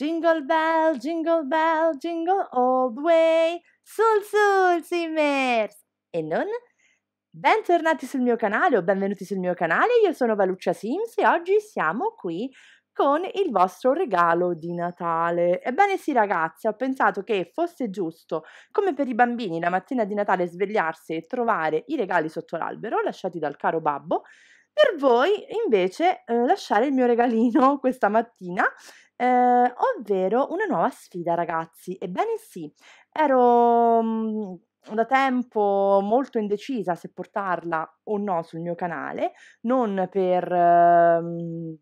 Jingle bell, jingle bell, jingle all the way, sul sul Simmers! E non? Bentornati sul mio canale o benvenuti sul mio canale, io sono Valuccia Sims e oggi siamo qui con il vostro regalo di Natale. Ebbene sì ragazzi, ho pensato che fosse giusto, come per i bambini la mattina di Natale svegliarsi e trovare i regali sotto l'albero lasciati dal caro babbo, per voi invece eh, lasciare il mio regalino questa mattina eh, ovvero una nuova sfida ragazzi. Ebbene sì, ero mh, mhmm, da tempo molto indecisa se portarla o no sul mio canale, non per... Ehm,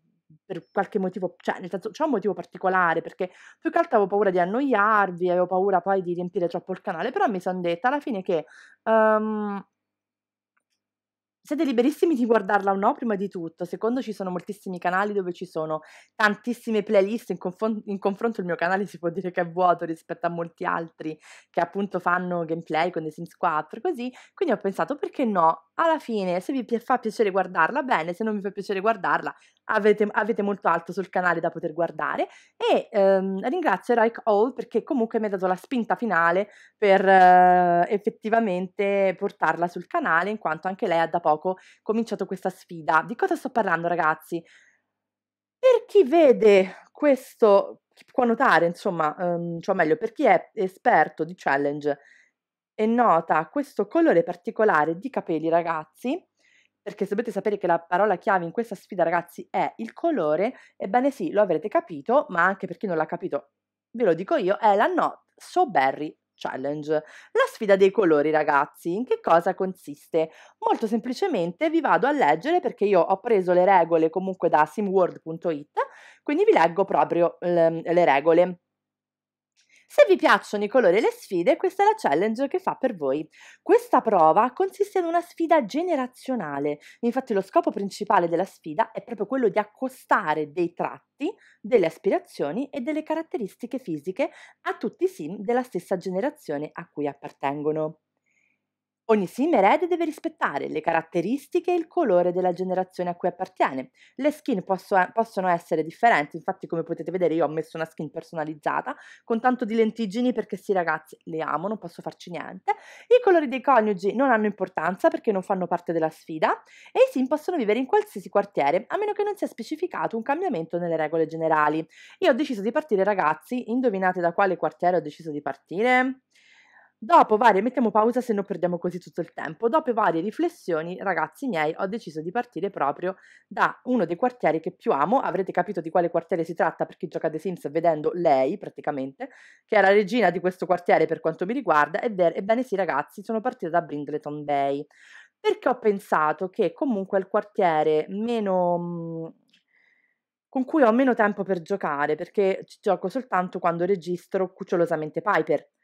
per qualche motivo, cioè nel senso c'è un motivo particolare perché più che altro avevo paura di annoiarvi, avevo paura poi di riempire troppo il canale, però mi sono detta alla fine che um, siete liberissimi di guardarla o no, prima di tutto. Secondo, ci sono moltissimi canali dove ci sono tantissime playlist. In, confon- in, confronto, il mio canale si può dire che è vuoto rispetto a molti altri che appunto fanno gameplay con The Sims 4, così. Quindi ho pensato, perché no? alla fine, se vi fa piacere guardarla, bene, se non vi fa piacere guardarla, avete, avete molto alto sul canale da poter guardare. E ehm, ringrazio Eric Hall perché comunque mi ha dato la spinta finale per eh, effettivamente portarla sul canale, in quanto anche lei ha da poco cominciato questa sfida. Di cosa sto parlando, ragazzi? Per chi vede questo, chi può notare, insomma, ehm, cioè meglio, per chi è esperto di challenge e nota questo colore particolare di capelli ragazzi, perché se dovete sapere che la parola chiave in questa sfida ragazzi è il colore, ebbene sì, lo avrete capito, ma anche per chi non l'ha capito ve lo dico io, è la Not So Berry Challenge. La sfida dei colori, ragazzi, in che cosa consiste? Molto semplicemente vi vado a leggere perché io ho preso le regole comunque da simworld.it, quindi vi leggo proprio le, le regole. Se vi piacciono i colori e le sfide, questa è la challenge che fa per voi. Questa prova consiste in una sfida generazionale, infatti lo scopo principale della sfida è proprio quello di accostare dei tratti, delle aspirazioni e delle caratteristiche fisiche a tutti i sim della stessa generazione a cui appartengono. Ogni sim erede deve rispettare le caratteristiche e il colore della generazione a cui appartiene. Le skin posso, possono essere differenti, infatti come potete vedere io ho messo una skin personalizzata con tanto di lentiggini perché sì ragazzi le amo, non posso farci niente. I colori dei coniugi non hanno importanza perché non fanno parte della sfida e i sim possono vivere in qualsiasi quartiere a meno che non sia specificato un cambiamento nelle regole generali. Io ho deciso di partire ragazzi, indovinate da quale quartiere ho deciso di partire? Dopo varie, mettiamo pausa se non perdiamo così tutto il tempo, dopo varie riflessioni, ragazzi miei, ho deciso di partire proprio da uno dei quartieri che più amo, avrete capito di quale quartiere si tratta per chi gioca The Sims vedendo lei praticamente, che è la regina di questo quartiere per quanto mi riguarda, ebbene sì ragazzi, sono partita da Brindleton Bay, perché ho pensato che comunque è il quartiere meno mhmm, con cui ho meno tempo per giocare, perché ci gioco soltanto quando registro cucciolosamente Piper.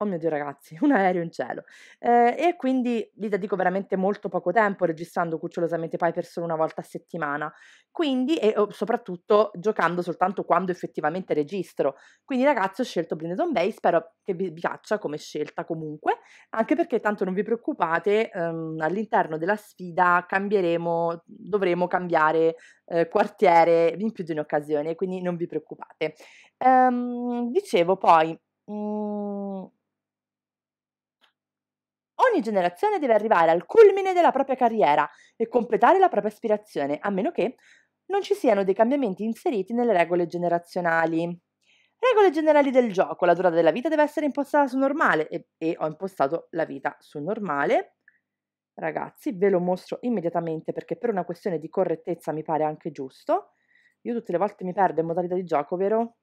Oh mio Dio ragazzi, un aereo in cielo. Eh, e quindi gli dedico veramente molto poco tempo registrando cucciolosamente Piper solo una volta a settimana. Quindi, e oh, soprattutto giocando soltanto quando effettivamente registro. Quindi ragazzi ho scelto Blinded Bay, spero che vi piaccia come scelta comunque, anche perché tanto non vi preoccupate, ehm, all'interno della sfida cambieremo, dovremo cambiare eh, quartiere in più di un'occasione, quindi non vi preoccupate. Ehm, dicevo poi... Mh, mm, Ogni generazione deve arrivare al culmine della propria carriera e completare la propria aspirazione, a meno che non ci siano dei cambiamenti inseriti nelle regole generazionali. Regole generali del gioco, la durata della vita deve essere impostata su normale e, e ho impostato la vita su normale. Ragazzi, ve lo mostro immediatamente perché per una questione di correttezza mi pare anche giusto. Io tutte le volte mi perdo in modalità di gioco, vero?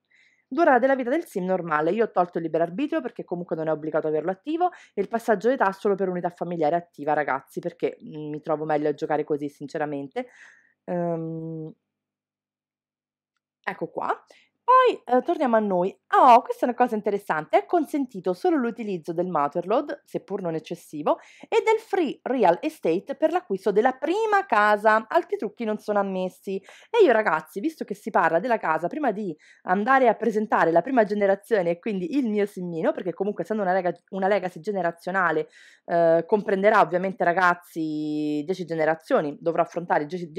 Durata della vita del SIM normale, io ho tolto il libero arbitrio perché comunque non è obbligato averlo attivo e il passaggio d'età solo per unità familiare attiva, ragazzi, perché mhmm, mi trovo meglio a giocare così, sinceramente. Um, ecco qua. Poi eh, torniamo a noi. Oh, questa è una cosa interessante. È consentito solo l'utilizzo del Motherload, seppur non eccessivo, e del Free Real Estate per l'acquisto della prima casa. Altri trucchi non sono ammessi. E io ragazzi, visto che si parla della casa, prima di andare a presentare la prima generazione e quindi il mio simmino, perché comunque essendo una, lega, una legacy generazionale eh, comprenderà ovviamente ragazzi 10 generazioni, dovrò affrontare 10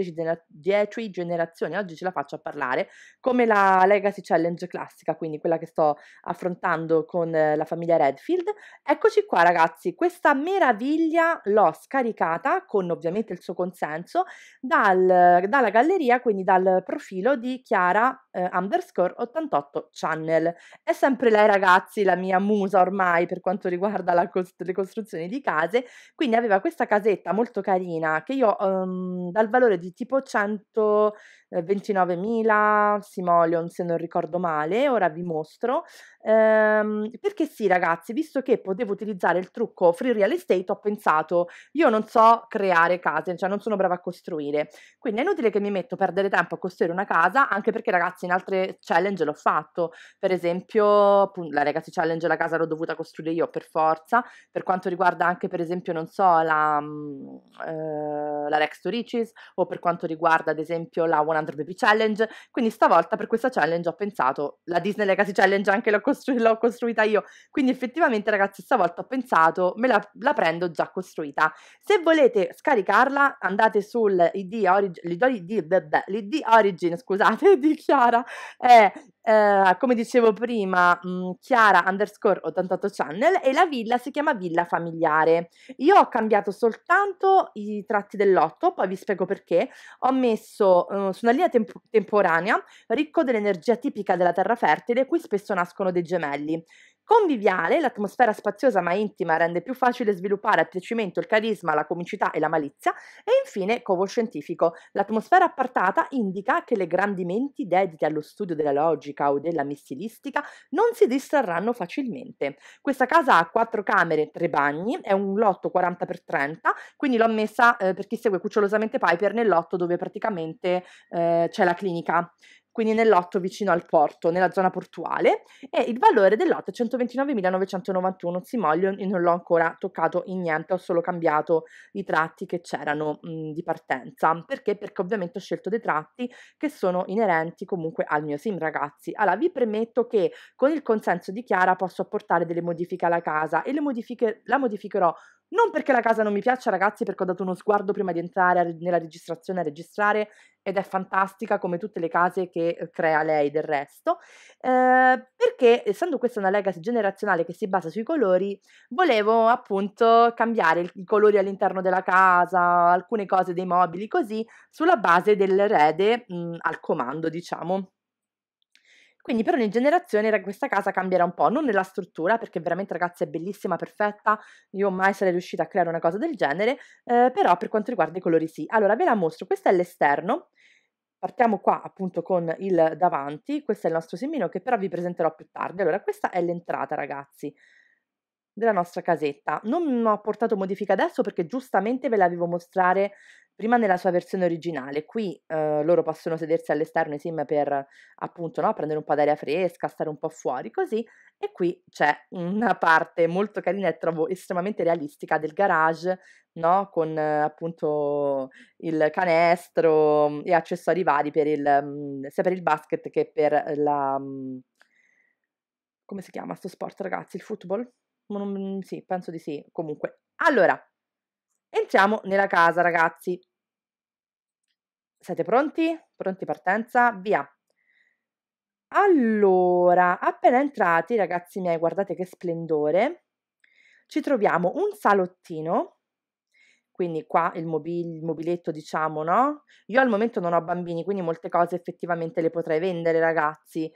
generazioni, oggi ce la faccio a parlare, come la legacy Privacy Challenge classica, quindi quella che sto affrontando con eh, la famiglia Redfield. Eccoci qua ragazzi, questa meraviglia l'ho scaricata con ovviamente il suo consenso dal, dalla galleria, quindi dal profilo di Chiara eh, underscore 88 channel. È sempre lei ragazzi la mia musa ormai per quanto riguarda cost- le costruzioni di case, quindi aveva questa casetta molto carina che io um, dal valore di tipo 100... 29.000 eh, simoleon se non ricordo male, ora vi mostro, Ehm, perché sì, ragazzi, visto che potevo utilizzare il trucco free real estate, ho pensato, io non so creare case, cioè non sono brava a costruire. Quindi è inutile che mi metto a perdere tempo a costruire una casa, anche perché ragazzi in altre challenge l'ho fatto. Per esempio, la ragazzi challenge la casa l'ho dovuta costruire io per forza, per quanto riguarda anche per esempio, non so, la, mm, eh, la Rex to Riches o per quanto riguarda ad esempio la 100 Baby Challenge. Quindi stavolta per questa challenge ho pensato, la Disney Legacy Challenge anche l'ho costruita costru- l'ho costruita io. Quindi effettivamente ragazzi stavolta ho pensato, me la, la prendo già costruita. Se volete scaricarla andate sul ID Origin, l'ID, Origin, scusate, di Chiara, è eh, come dicevo prima, mh, mm, Chiara underscore 88 channel e la villa si chiama Villa Familiare. Io ho cambiato soltanto i tratti del lotto, poi vi spiego perché. Ho messo eh, su una linea temp- temporanea ricco dell'energia tipica della terra fertile, cui spesso nascono dei gemelli. Conviviale, l'atmosfera spaziosa ma intima rende più facile sviluppare a piacimento il carisma, la comicità e la malizia. E infine, covo scientifico. l'atmosfera appartata indica che le grandi menti dedite allo studio della logica o della missilistica non si distrarranno facilmente. Questa casa ha quattro camere, tre bagni, è un lotto 40x30, quindi l'ho messa eh, per chi segue cucciolosamente Piper nel lotto dove praticamente eh, c'è la clinica quindi nel lotto vicino al porto, nella zona portuale, e il valore del lotto è 129.991, sì, ma non l'ho ancora toccato in niente, ho solo cambiato i tratti che c'erano mh, mhmm, di partenza. Perché? Perché ovviamente ho scelto dei tratti che sono inerenti comunque al mio sim, ragazzi. Allora, vi premetto che con il consenso di Chiara posso apportare delle modifiche alla casa e le modifiche la modificherò non perché la casa non mi piaccia, ragazzi, perché ho dato uno sguardo prima di entrare nella registrazione a registrare ed è fantastica come tutte le case che eh, crea lei del resto, eh, perché essendo questa una legacy generazionale che si basa sui colori, volevo appunto cambiare il, i colori all'interno della casa, alcune cose dei mobili, così, sulla base dell'erede mh, mm, al comando, diciamo. Quindi per ogni generazione questa casa cambierà un po', non nella struttura, perché veramente ragazzi è bellissima, perfetta, io mai sarei riuscita a creare una cosa del genere, eh, però per quanto riguarda i colori sì. Allora ve la mostro, questo è l'esterno, partiamo qua appunto con il davanti, questo è il nostro semino che però vi presenterò più tardi. Allora questa è l'entrata ragazzi, della nostra casetta. Non ho portato modifica adesso perché giustamente ve l'avevo mostrare prima nella sua versione originale. Qui eh, loro possono sedersi all'esterno insieme per appunto no, prendere un po' d'aria fresca, stare un po' fuori così. E qui c'è una parte molto carina e trovo estremamente realistica del garage, no? Con eh, appunto il canestro e accessori vari per il, mm, sia per il basket che per la. Mm, come si chiama sto sport, ragazzi? Il football? Mm, sì, penso di sì. Comunque, allora, entriamo nella casa, ragazzi. Siete pronti? Pronti partenza? Via. Allora, appena entrati, ragazzi miei, guardate che splendore. Ci troviamo un salottino quindi qua il, mobil- mobiletto diciamo no io al momento non ho bambini quindi molte cose effettivamente le potrei vendere ragazzi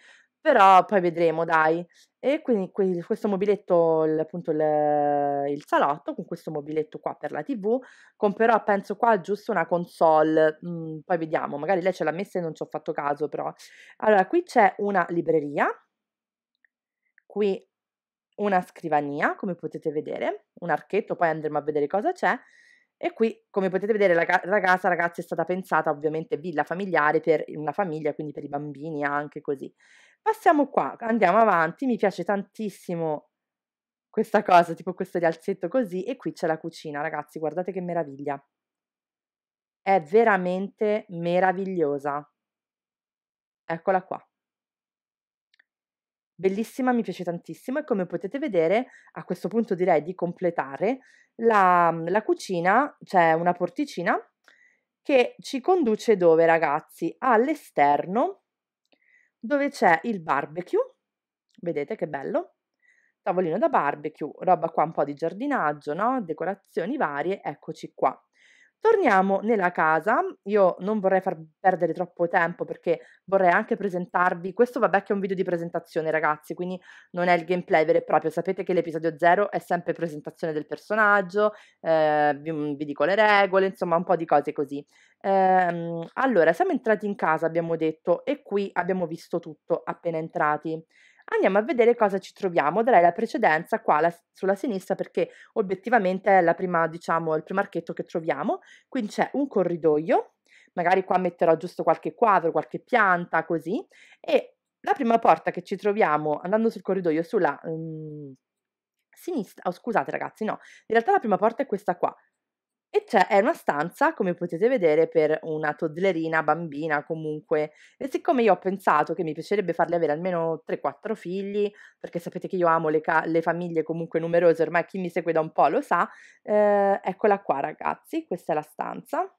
però poi vedremo, dai. E quindi questo mobiletto, appunto il, il, salotto, con questo mobiletto qua per la TV, comprerò penso qua giusto una console, mm, poi vediamo, magari lei ce l'ha messa e non ci ho fatto caso però. Allora, qui c'è una libreria, qui una scrivania, come potete vedere, un archetto, poi andremo a vedere cosa c'è, e qui, come potete vedere, la, ca- la casa, ragazzi, è stata pensata ovviamente villa familiare per una famiglia, quindi per i bambini anche così. Passiamo qua, andiamo avanti, mi piace tantissimo questa cosa, tipo questo rialzetto così, e qui c'è la cucina, ragazzi, guardate che meraviglia. È veramente meravigliosa. Eccola qua bellissima, mi piace tantissimo e come potete vedere a questo punto direi di completare la, la cucina, c'è cioè una porticina che ci conduce dove ragazzi? All'esterno dove c'è il barbecue, vedete che bello, tavolino da barbecue, roba qua un po' di giardinaggio, no? decorazioni varie, eccoci qua. Torniamo nella casa, io non vorrei far perdere troppo tempo perché vorrei anche presentarvi, questo vabbè che è un video di presentazione ragazzi, quindi non è il gameplay vero e proprio, sapete che l'episodio 0 è sempre presentazione del personaggio, eh, vi, vi, dico le regole, insomma un po' di cose così. Eh, allora, siamo entrati in casa abbiamo detto e qui abbiamo visto tutto appena entrati. Andiamo a vedere cosa ci troviamo, darei la precedenza qua la, sulla sinistra perché obiettivamente è prima, diciamo, il primo archetto che troviamo, Quindi c'è un corridoio, magari qua metterò giusto qualche quadro, qualche pianta, così, e la prima porta che ci troviamo andando sul corridoio sulla... Um, sinistra, oh, scusate ragazzi, no, in realtà la prima porta è questa qua, e c'è, cioè, è una stanza, come potete vedere, per una toddlerina, bambina comunque. E siccome io ho pensato che mi piacerebbe farle avere almeno 3-4 figli, perché sapete che io amo le, ca- le, famiglie comunque numerose, ormai chi mi segue da un po' lo sa, eh, eccola qua ragazzi, questa è la stanza.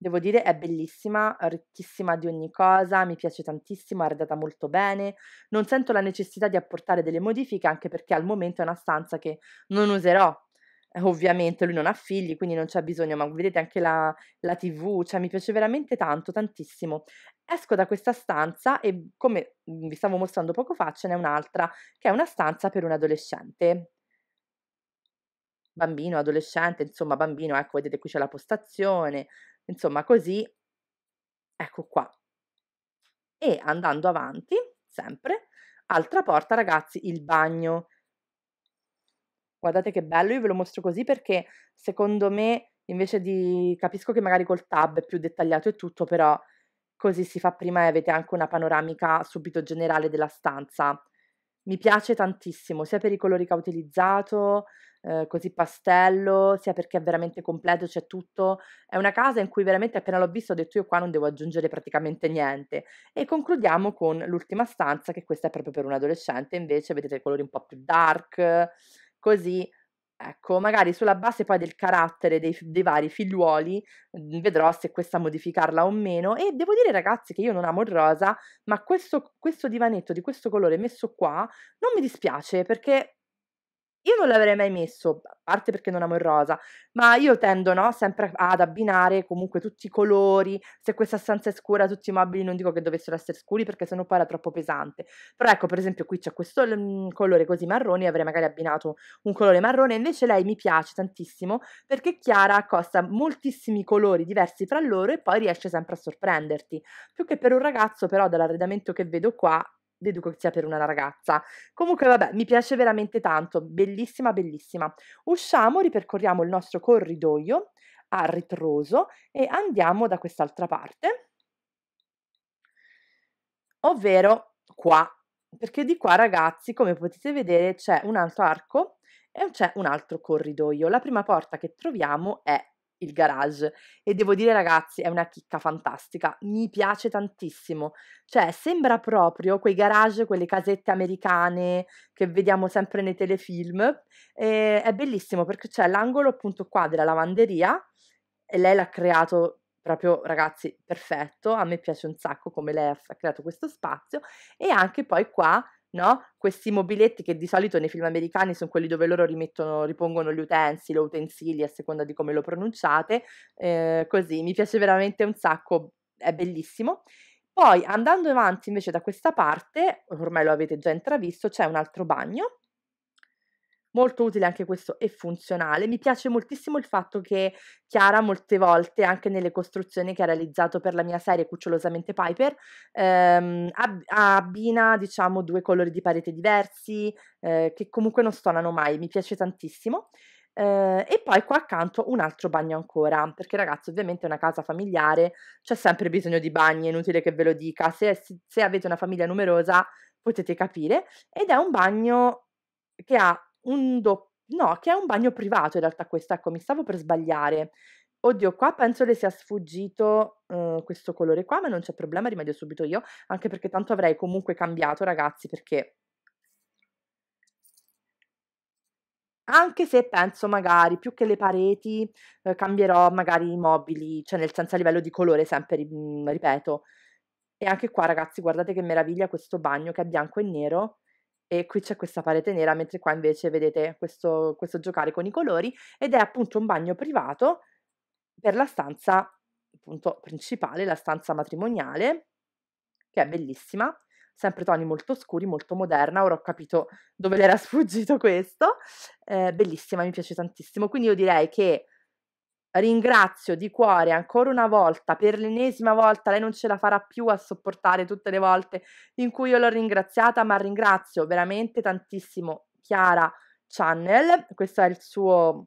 Devo dire è bellissima, ricchissima di ogni cosa, mi piace tantissimo, è arredata molto bene, non sento la necessità di apportare delle modifiche anche perché al momento è una stanza che non userò eh, ovviamente lui non ha figli, quindi non c'è bisogno, ma vedete anche la, la, tv, cioè mi piace veramente tanto, tantissimo. Esco da questa stanza e come vi stavo mostrando poco fa ce n'è un'altra, che è una stanza per un adolescente. Bambino, adolescente, insomma bambino, ecco vedete qui c'è la postazione, insomma così, ecco qua. E andando avanti, sempre, altra porta ragazzi, il bagno Guardate che bello, io ve lo mostro così perché secondo me invece di capisco che magari col tab è più dettagliato e tutto, però così si fa prima e avete anche una panoramica subito generale della stanza. Mi piace tantissimo, sia per i colori che ho utilizzato, eh, così pastello, sia perché è veramente completo, c'è tutto. È una casa in cui veramente appena l'ho visto ho detto io qua non devo aggiungere praticamente niente. E concludiamo con l'ultima stanza, che questa è proprio per un adolescente, invece vedete i colori un po' più dark, così Ecco, magari sulla base poi del carattere dei, dei, vari figliuoli mhmm, vedrò se questa modificarla o meno. E devo dire, ragazzi, che io non amo il rosa, ma questo, questo divanetto di questo colore messo qua non mi dispiace perché io non l'avrei mai messo, a parte perché non amo il rosa, ma io tendo no, sempre ad abbinare comunque tutti i colori. Se questa stanza è scura, tutti i mobili non dico che dovessero essere scuri perché sennò poi era troppo pesante. Però ecco, per esempio, qui c'è questo mm, colore così marrone, avrei magari abbinato un colore marrone. Invece lei mi piace tantissimo perché Chiara accosta moltissimi colori diversi fra loro e poi riesce sempre a sorprenderti. Più che per un ragazzo, però, dall'arredamento che vedo qua, deduco che sia per una ragazza. Comunque, vabbè, mi piace veramente tanto, bellissima, bellissima. Usciamo, ripercorriamo il nostro corridoio a ritroso e andiamo da quest'altra parte, ovvero qua, perché di qua, ragazzi, come potete vedere, c'è un altro arco e c'è un altro corridoio. La prima porta che troviamo è il garage e devo dire ragazzi è una chicca fantastica, mi piace tantissimo, cioè sembra proprio quei garage, quelle casette americane che vediamo sempre nei telefilm, e è bellissimo perché c'è l'angolo appunto qua della lavanderia e lei l'ha creato proprio ragazzi perfetto, a me piace un sacco come lei ha creato questo spazio e anche poi qua no? Questi mobiletti che di solito nei film americani sono quelli dove loro rimettono, ripongono gli utensili o utensili a seconda di come lo pronunciate, eh, così mi piace veramente un sacco, è bellissimo. Poi andando avanti invece da questa parte, ormai lo avete già intravisto, c'è un altro bagno molto utile anche questo e funzionale. Mi piace moltissimo il fatto che Chiara molte volte, anche nelle costruzioni che ha realizzato per la mia serie Cucciolosamente Piper, ehm, ab- abbina diciamo due colori di parete diversi eh, che comunque non stonano mai, mi piace tantissimo. Eh, e poi qua accanto un altro bagno ancora, perché ragazzi ovviamente è una casa familiare, c'è sempre bisogno di bagni, è inutile che ve lo dica, se, se avete una famiglia numerosa potete capire, ed è un bagno che ha un doppio, no, che è un bagno privato in realtà questo, ecco, mi stavo per sbagliare. Oddio, qua penso le sia sfuggito uh, questo colore qua, ma non c'è problema, rimedio subito io, anche perché tanto avrei comunque cambiato, ragazzi, perché anche se penso magari più che le pareti eh, cambierò magari i mobili, cioè nel senso a livello di colore sempre, mhmm, ripeto. E anche qua ragazzi guardate che meraviglia questo bagno che è bianco e nero e qui c'è questa parete nera, mentre qua invece vedete questo, questo giocare con i colori ed è appunto un bagno privato per la stanza appunto principale, la stanza matrimoniale, che è bellissima, sempre toni molto scuri, molto moderna, ora ho capito dove le era sfuggito questo, eh, bellissima, mi piace tantissimo, quindi io direi che ringrazio di cuore ancora una volta, per l'ennesima volta, lei non ce la farà più a sopportare tutte le volte in cui io l'ho ringraziata, ma ringrazio veramente tantissimo Chiara Channel, questo è il suo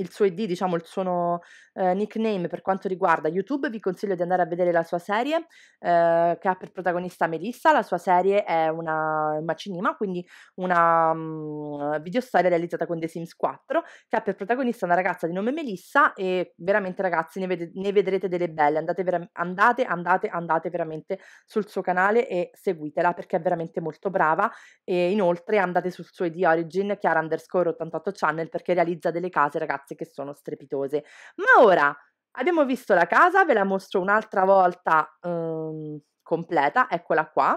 il suo ID, diciamo il suo eh, nickname per quanto riguarda YouTube, vi consiglio di andare a vedere la sua serie eh, che ha per protagonista Melissa. La sua serie è una macinima, quindi una um, videostoria realizzata con The Sims 4 che ha per protagonista una ragazza di nome Melissa e veramente ragazzi ne, ved- ne vedrete delle belle. Andate, vera- andate, andate, andate veramente sul suo canale e seguitela perché è veramente molto brava e inoltre andate sul suo ID Origin Chiara underscore 88 channel perché realizza delle case ragazze che sono strepitose. Ma ora allora, abbiamo visto la casa, ve la mostro un'altra volta um, completa, eccola qua.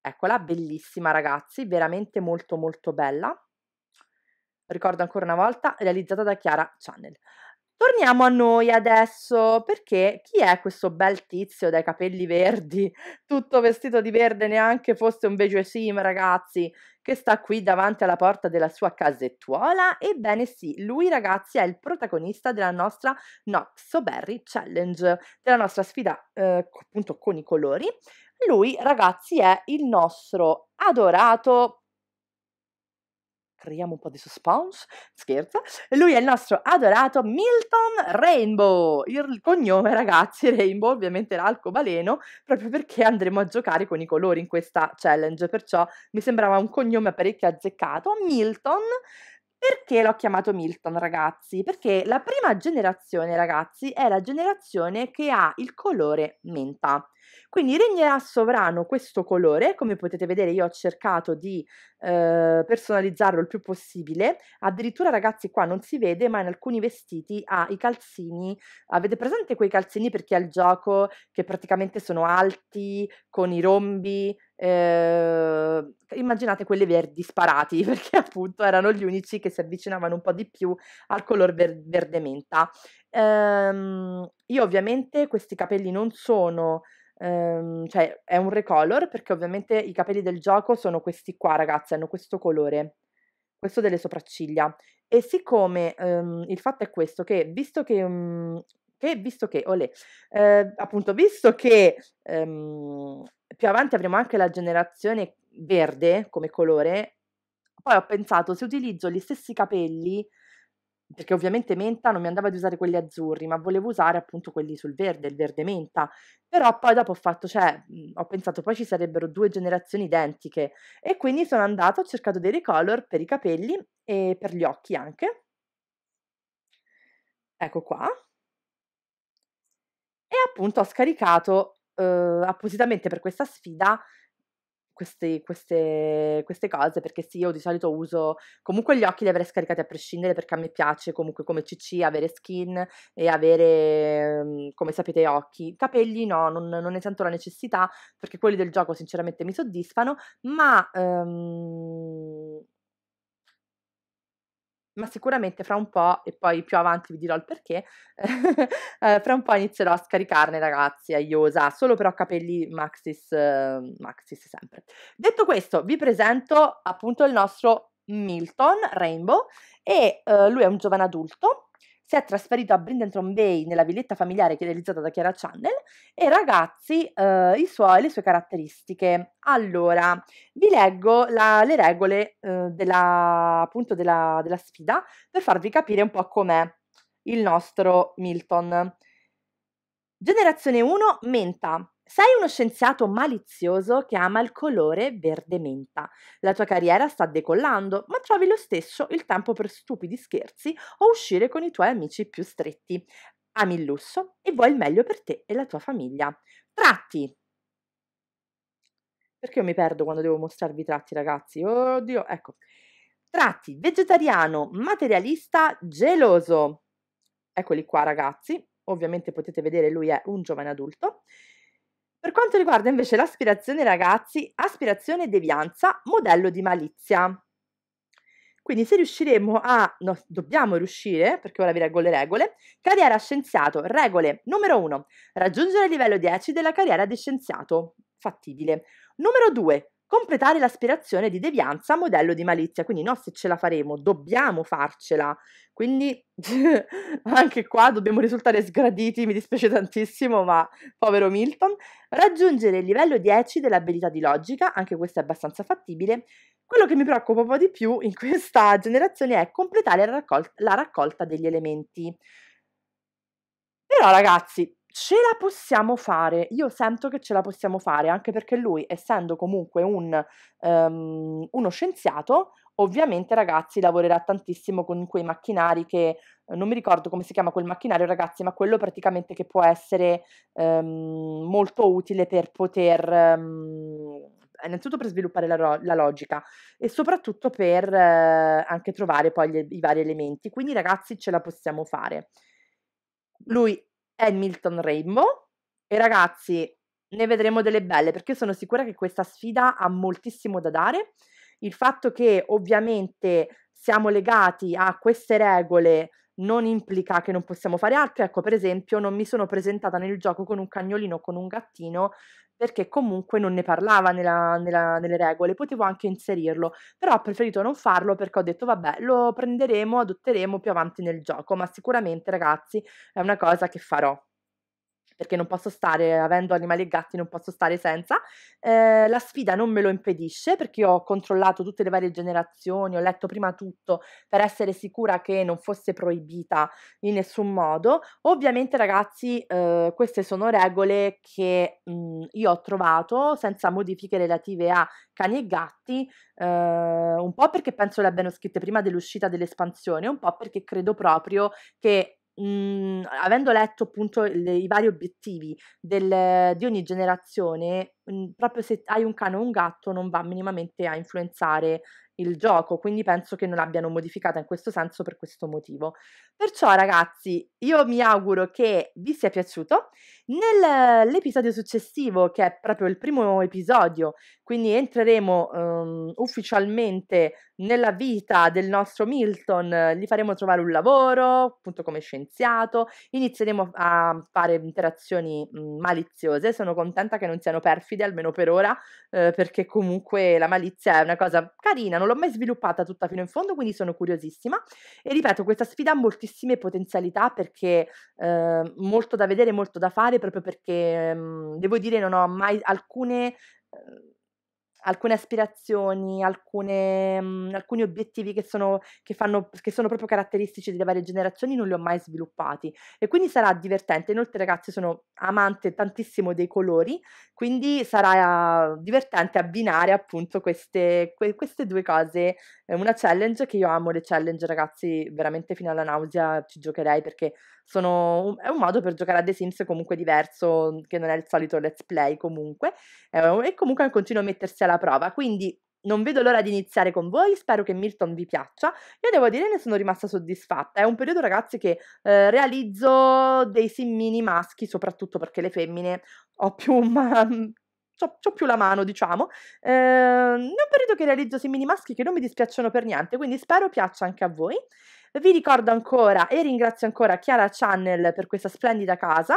Eccola, bellissima ragazzi, veramente molto molto bella. Ricordo ancora una volta, realizzata da Chiara Channel. Torniamo a noi adesso, perché chi è questo bel tizio dai capelli verdi, tutto vestito di verde, neanche fosse un beige sim, ragazzi, che sta qui davanti alla porta della sua casettuola? Ebbene sì, lui ragazzi è il protagonista della nostra Berry Challenge, della nostra sfida eh, appunto con i colori. Lui ragazzi è il nostro adorato creiamo un po' di suspense, scherzo, lui è il nostro adorato Milton Rainbow, il cognome ragazzi Rainbow ovviamente era alcobaleno proprio perché andremo a giocare con i colori in questa challenge, perciò mi sembrava un cognome parecchio azzeccato, Milton perché l'ho chiamato Milton, ragazzi? Perché la prima generazione, ragazzi, è la generazione che ha il colore menta. Quindi regnerà sovrano questo colore, come potete vedere io ho cercato di eh, personalizzarlo il più possibile, addirittura ragazzi qua non si vede ma in alcuni vestiti ha i calzini, avete presente quei calzini per chi ha il gioco che praticamente sono alti, con i rombi, eh, immaginate quelli verdi sparati perché appunto erano gli unici che si avvicinavano un po' di più al color ver- verde menta. Ehm, io ovviamente questi capelli non sono ehm, cioè è un recolor perché ovviamente i capelli del gioco sono questi qua ragazzi, hanno questo colore, questo delle sopracciglia. E siccome ehm, il fatto è questo, che visto che... Um, che visto che, olè, eh, appunto, visto che ehm, più avanti avremo anche la generazione verde come colore, poi ho pensato se utilizzo gli stessi capelli perché ovviamente menta non mi andava di usare quelli azzurri, ma volevo usare appunto quelli sul verde, il verde menta. Però poi dopo ho fatto, cioè, mhmm, ho pensato poi ci sarebbero due generazioni identiche e quindi sono andata, ho cercato dei recolor per i capelli e per gli occhi anche. Ecco qua. E appunto ho scaricato eh, appositamente per questa sfida queste, queste, queste, cose perché sì, io di solito uso comunque gli occhi li avrei scaricati a prescindere perché a me piace comunque come CC avere skin e avere, mhmm, come sapete, occhi. Capelli no, non, non ne sento la necessità perché quelli del gioco sinceramente mi soddisfano, ma... Um, ma sicuramente fra un po', e poi più avanti vi dirò il perché, eh, fra un po' inizierò a scaricarne ragazzi, a Iosa, solo però capelli Maxis, eh, Maxis sempre. Detto questo, vi presento appunto il nostro Milton Rainbow e eh, lui è un giovane adulto si è trasferito a Brindenton Bay nella villetta familiare che è realizzata da Chiara Channel e ragazzi eh, i suoi, le sue caratteristiche. Allora, vi leggo la, le regole eh, della, appunto della, della sfida per farvi capire un po' com'è il nostro Milton. Generazione 1, menta, sei uno scienziato malizioso che ama il colore verde menta. La tua carriera sta decollando, ma trovi lo stesso il tempo per stupidi scherzi o uscire con i tuoi amici più stretti. Ami il lusso e vuoi il meglio per te e la tua famiglia. Tratti! Perché io mi perdo quando devo mostrarvi i tratti, ragazzi? Oddio, ecco. Tratti vegetariano, materialista, geloso. Eccoli qua, ragazzi. Ovviamente potete vedere, lui è un giovane adulto per quanto riguarda invece l'aspirazione ragazzi, aspirazione e devianza, modello di malizia. Quindi se riusciremo a, no, dobbiamo riuscire, perché ora vi leggo le regole, carriera scienziato, regole numero 1, raggiungere il livello 10 della carriera di scienziato, fattibile. Numero 2, completare l'aspirazione di devianza modello di malizia. Quindi no, se ce la faremo, dobbiamo farcela. Quindi anche qua dobbiamo risultare sgraditi, mi dispiace tantissimo, ma povero Milton. Raggiungere il livello 10 dell'abilità di logica, anche questo è abbastanza fattibile. Quello che mi preoccupa un po' di più in questa generazione è completare la, raccol- la raccolta degli elementi. Però ragazzi, ce la possiamo fare, io sento che ce la possiamo fare, anche perché lui, essendo comunque un, um, uno scienziato, ovviamente ragazzi lavorerà tantissimo con quei macchinari che, non mi ricordo come si chiama quel macchinario ragazzi, ma quello praticamente che può essere um, molto utile per poter, um, innanzitutto per sviluppare la, ro- la, logica e soprattutto per uh, anche trovare poi gli, i vari elementi, quindi ragazzi ce la possiamo fare. Lui Hamilton Rainbow e ragazzi ne vedremo delle belle perché sono sicura che questa sfida ha moltissimo da dare. Il fatto che ovviamente siamo legati a queste regole non implica che non possiamo fare altro. Ecco, per esempio, non mi sono presentata nel gioco con un cagnolino o con un gattino perché comunque non ne parlava nella, nella, nelle regole, potevo anche inserirlo, però ho preferito non farlo perché ho detto vabbè, lo prenderemo, adotteremo più avanti nel gioco, ma sicuramente ragazzi è una cosa che farò perché non posso stare, avendo animali e gatti, non posso stare senza. Eh, la sfida non me lo impedisce perché ho controllato tutte le varie generazioni, ho letto prima tutto per essere sicura che non fosse proibita in nessun modo. Ovviamente ragazzi eh, queste sono regole che mh, mm, io ho trovato senza modifiche relative a cani e gatti, eh, un po' perché penso le abbiano scritte prima dell'uscita dell'espansione, un po' perché credo proprio che mh, mhmm, avendo letto appunto le, i vari obiettivi del, di ogni generazione, Mhmm, proprio se hai un cane o un gatto non va minimamente a influenzare il gioco, quindi penso che non abbiano modificata in questo senso per questo motivo. Perciò ragazzi, io mi auguro che vi sia piaciuto. Nell'episodio successivo, che è proprio il primo episodio, quindi entreremo um, ufficialmente nella vita del nostro Milton, gli faremo trovare un lavoro, appunto come scienziato, inizieremo a fare interazioni mh, maliziose, sono contenta che non siano perfide sfide almeno per ora, eh, perché comunque la malizia è una cosa carina, non l'ho mai sviluppata tutta fino in fondo, quindi sono curiosissima. E ripeto, questa sfida ha moltissime potenzialità perché eh, molto da vedere, molto da fare, proprio perché mh, ehm, devo dire non ho mai alcune ehm, alcune aspirazioni, alcune, mh, mhmm, alcuni obiettivi che sono, che, fanno, che sono proprio caratteristici delle varie generazioni, non li ho mai sviluppati. E quindi sarà divertente. Inoltre, ragazzi, sono amante tantissimo dei colori, quindi sarà eh, divertente abbinare appunto queste, que- queste due cose. È una challenge che io amo le challenge, ragazzi, veramente fino alla nausea ci giocherei perché sono, è un modo per giocare a The Sims comunque diverso, mhmm, che non è il solito let's play comunque, e comunque continuo a mettersi alla prova. Quindi non vedo l'ora di iniziare con voi, spero che Milton vi piaccia. Io devo dire ne sono rimasta soddisfatta. È un periodo, ragazzi, che eh, realizzo dei simmini maschi, soprattutto perché le femmine ho più ma- mhmm, C'ho, c'ho, più la mano, diciamo. Eh, è un periodo che realizzo simili maschi che non mi dispiacciono per niente, quindi spero piaccia anche a voi. Vi ricordo ancora e ringrazio ancora Chiara Channel per questa splendida casa.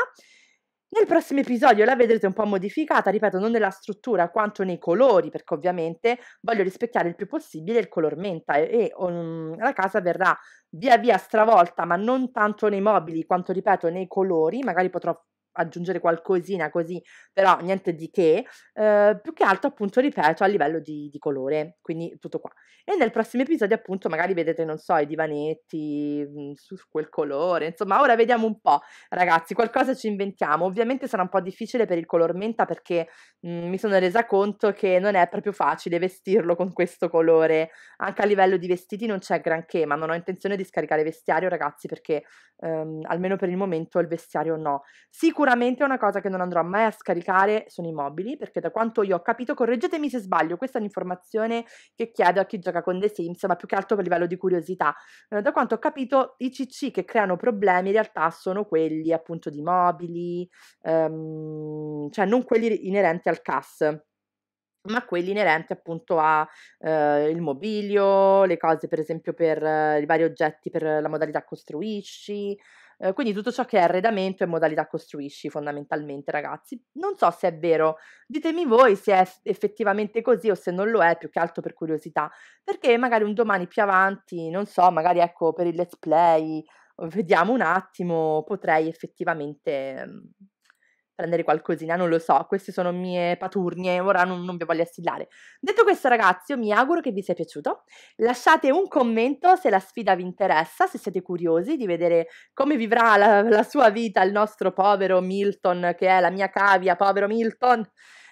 Nel prossimo episodio la vedrete un po' modificata, ripeto, non nella struttura quanto nei colori, perché ovviamente voglio rispecchiare il più possibile il color menta e, e um, la casa verrà via via stravolta, ma non tanto nei mobili quanto, ripeto, nei colori, magari potrò aggiungere qualcosina così, però niente di che, eh, più che altro appunto ripeto a livello di, di, colore, quindi tutto qua. E nel prossimo episodio appunto magari vedete, non so, i divanetti mm, su quel colore, insomma ora vediamo un po' ragazzi, qualcosa ci inventiamo, ovviamente sarà un po' difficile per il color menta perché mh, mm, mi sono resa conto che non è proprio facile vestirlo con questo colore, anche a livello di vestiti non c'è granché, ma non ho intenzione di scaricare vestiario ragazzi perché ehm, almeno per il momento il vestiario no. Sicuramente Sicuramente una cosa che non andrò mai a scaricare sono i mobili, perché da quanto io ho capito, correggetemi se sbaglio, questa è un'informazione che chiedo a chi gioca con The Sims, ma più che altro per livello di curiosità. Eh, da quanto ho capito, i CC che creano problemi in realtà sono quelli appunto di mobili, ehm, cioè non quelli inerenti al CAS ma quelli inerenti appunto al eh, mobilio, le cose per esempio per eh, i vari oggetti per la modalità costruisci, Uhm, quindi tutto ciò che è arredamento e modalità costruisci fondamentalmente, ragazzi. Non so se è vero, ditemi voi se è effettivamente così o se non lo è, più che altro per curiosità, perché magari un domani più avanti, non so, magari ecco per il let's play, vediamo un attimo, potrei effettivamente mhmm, prendere qualcosina, non lo so, queste sono mie paturnie, ora non, non vi voglio assillare. Detto questo ragazzi, io mi auguro che vi sia piaciuto, lasciate un commento se la sfida vi interessa, se siete curiosi di vedere come vivrà la, la sua vita il nostro povero Milton, che è la mia cavia, povero Milton.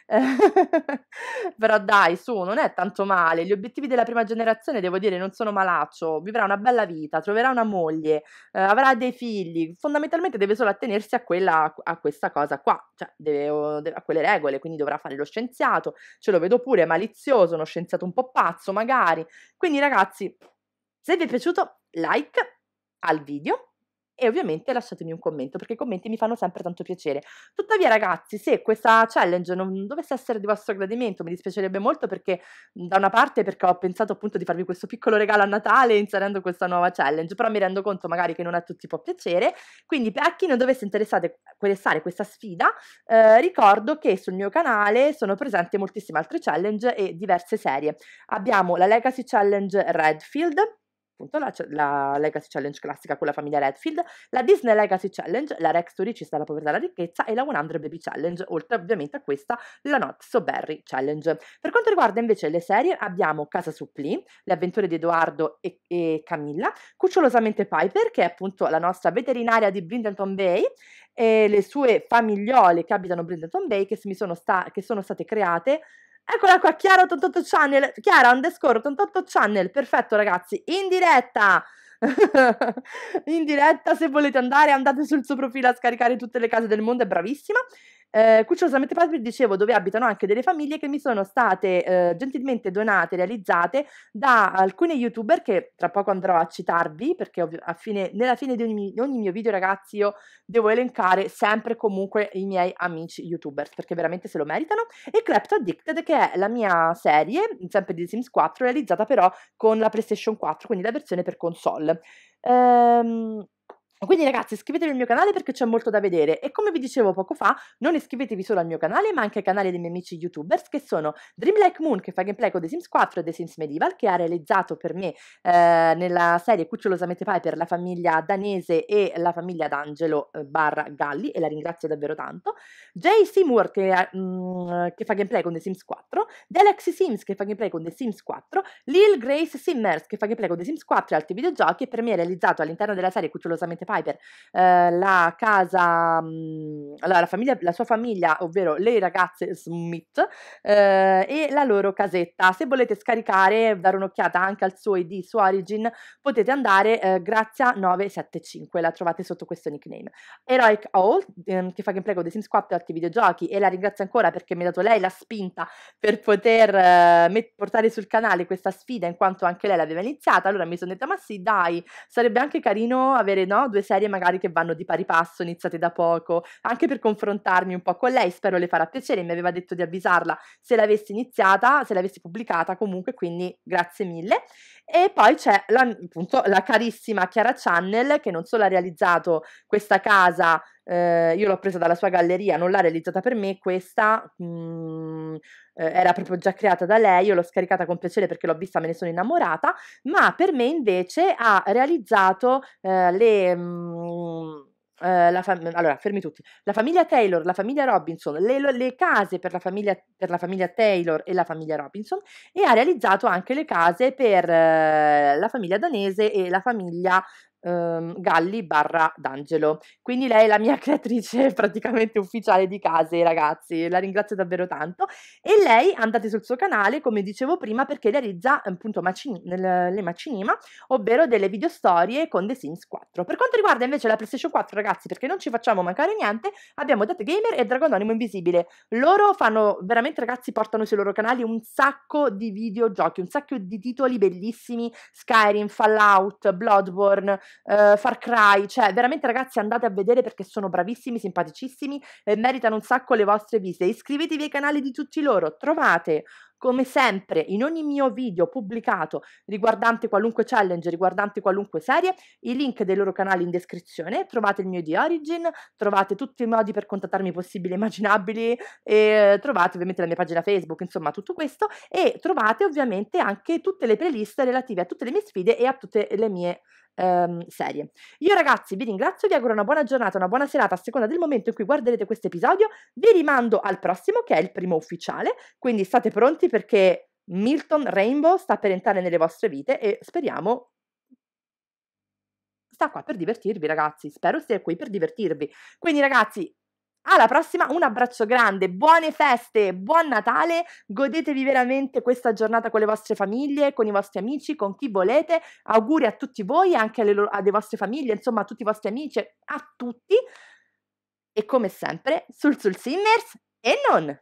Però dai, su, non è tanto male. Gli obiettivi della prima generazione, devo dire, non sono malaccio. Vivrà una bella vita, troverà una moglie, eh, avrà dei figli. Fondamentalmente deve solo attenersi a, quella, a questa cosa qua, cioè deve, a quelle regole, quindi dovrà fare lo scienziato. Ce lo vedo pure, malizioso, uno scienziato un po' pazzo magari. Quindi ragazzi, se vi è piaciuto, like al video e ovviamente lasciatemi un commento perché i commenti mi fanno sempre tanto piacere. Tuttavia ragazzi, se questa challenge non dovesse essere di vostro gradimento, mi dispiacerebbe molto perché mhmm, da una parte perché ho pensato appunto di farvi questo piccolo regalo a Natale inserendo questa nuova challenge, però mi rendo conto magari che non a tutti può piacere, quindi per chi non dovesse interessare questa sfida, eh, ricordo che sul mio canale sono presenti moltissime altre challenge e diverse serie. Abbiamo la Legacy Challenge Redfield, appunto la, la, Legacy Challenge classica con la famiglia Redfield, la Disney Legacy Challenge, la Rex Turicista, la povertà e la ricchezza e la 100 Baby Challenge, oltre ovviamente a questa la Not So Berry Challenge. Per quanto riguarda invece le serie abbiamo Casa Suppli, Le avventure di Edoardo e, e Camilla, Cucciolosamente Piper che è appunto la nostra veterinaria di Brindleton Bay e le sue famigliole che abitano Brindleton Bay che, sta, che sono state create Eccola qua, Chiara 88 Channel, Chiara underscore 88 Channel, perfetto ragazzi, in diretta in diretta. Se volete andare, andate sul suo profilo a scaricare tutte le case del mondo, è bravissima. Eh, Cucciosamente Padre, dicevo, dove abitano anche delle famiglie che mi sono state eh, gentilmente donate, realizzate da alcuni youtuber che tra poco andrò a citarvi, perché ovvio, a fine, nella fine di ogni, ogni mio video, ragazzi, io devo elencare sempre e comunque i miei amici youtuber, perché veramente se lo meritano. E Clepto Addicted, che è la mia serie, sempre di The Sims 4, realizzata però con la PlayStation 4, quindi la versione per console. Um, Quindi ragazzi iscrivetevi al mio canale perché c'è molto da vedere e come vi dicevo poco fa non iscrivetevi solo al mio canale ma anche ai canali dei miei amici youtubers che sono Dreamlike Moon che fa gameplay con The Sims 4 e The Sims Medieval che ha realizzato per me eh, nella serie Cucciolosamente Piper la famiglia danese e la famiglia d'Angelo eh, barra Galli e la ringrazio davvero tanto Jay Seymour che, mm, che, fa gameplay con The Sims 4 Delexi Sims che fa gameplay con The Sims 4 Lil Grace Simmers che fa gameplay con The Sims 4 e altri videogiochi e per me è realizzato all'interno della serie Cucciolosamente Piper, Piper eh, la casa, mh, mm, la, la, famiglia, la, sua famiglia, ovvero le ragazze Smith eh, e la loro casetta. Se volete scaricare e dare un'occhiata anche al suo ID su Origin, potete andare eh, Grazia975, la trovate sotto questo nickname. Heroic Owl, ehm, che fa gameplay con The Sims 4 e altri videogiochi, e la ringrazio ancora perché mi ha dato lei la spinta per poter eh, met- portare sul canale questa sfida, in quanto anche lei l'aveva iniziata. Allora mi sono detta, ma sì, dai, sarebbe anche carino avere no, due serie magari che vanno di pari passo, iniziate da poco, anche per confrontarmi un po' con lei, spero le farà piacere, mi aveva detto di avvisarla se l'avessi iniziata, se l'avessi pubblicata comunque, quindi grazie mille. E poi c'è la, appunto, la carissima Chiara Channel che non solo ha realizzato questa casa, eh, io l'ho presa dalla sua galleria, non l'ha realizzata per me, questa mh, mm, eh, era proprio già creata da lei, io l'ho scaricata con piacere perché l'ho vista, me ne sono innamorata, ma per me invece ha realizzato eh, le... Mh, mm, Uh, fam- allora, fermi tutti. La famiglia Taylor, la famiglia Robinson, le, le case per la, famiglia, per la, famiglia, Taylor e la famiglia Robinson e ha realizzato anche le case per uh, la famiglia danese e la famiglia ehm, Galli barra D'Angelo. Quindi lei è la mia creatrice praticamente ufficiale di case, ragazzi, la ringrazio davvero tanto. E lei andate sul suo canale, come dicevo prima, perché realizza appunto macini- le macinima, ovvero delle videostorie con The Sims 4. Per quanto riguarda invece la PlayStation 4, ragazzi, perché non ci facciamo mancare niente, abbiamo Date Gamer e Dragon Animo Invisibile. Loro fanno veramente, ragazzi, portano sui loro canali un sacco di videogiochi, un sacco di titoli bellissimi, Skyrim, Fallout, Bloodborne, uh, Far Cry, cioè veramente ragazzi andate a vedere perché sono bravissimi, simpaticissimi e meritano un sacco le vostre visite. Iscrivetevi ai canali di tutti loro, trovate come sempre, in ogni mio video pubblicato riguardante qualunque challenge, riguardante qualunque serie, i link dei loro canali in descrizione, trovate il mio di Origin, trovate tutti i modi per contattarmi possibili e immaginabili, e trovate ovviamente la mia pagina Facebook, insomma tutto questo, e trovate ovviamente anche tutte le playlist relative a tutte le mie sfide e a tutte le mie ehm, serie. Io ragazzi vi ringrazio, vi auguro una buona giornata, una buona serata a seconda del momento in cui guarderete questo episodio, vi rimando al prossimo che è il primo ufficiale, quindi state pronti perché Milton Rainbow sta per entrare nelle vostre vite e speriamo sta qua per divertirvi ragazzi, spero stia qui per divertirvi. Quindi ragazzi, alla prossima, un abbraccio grande, buone feste, buon Natale, godetevi veramente questa giornata con le vostre famiglie, con i vostri amici, con chi volete, auguri a tutti voi, anche alle, loro, alle vostre famiglie, insomma a tutti i vostri amici, a tutti. E come sempre, sul sul Simmers e non!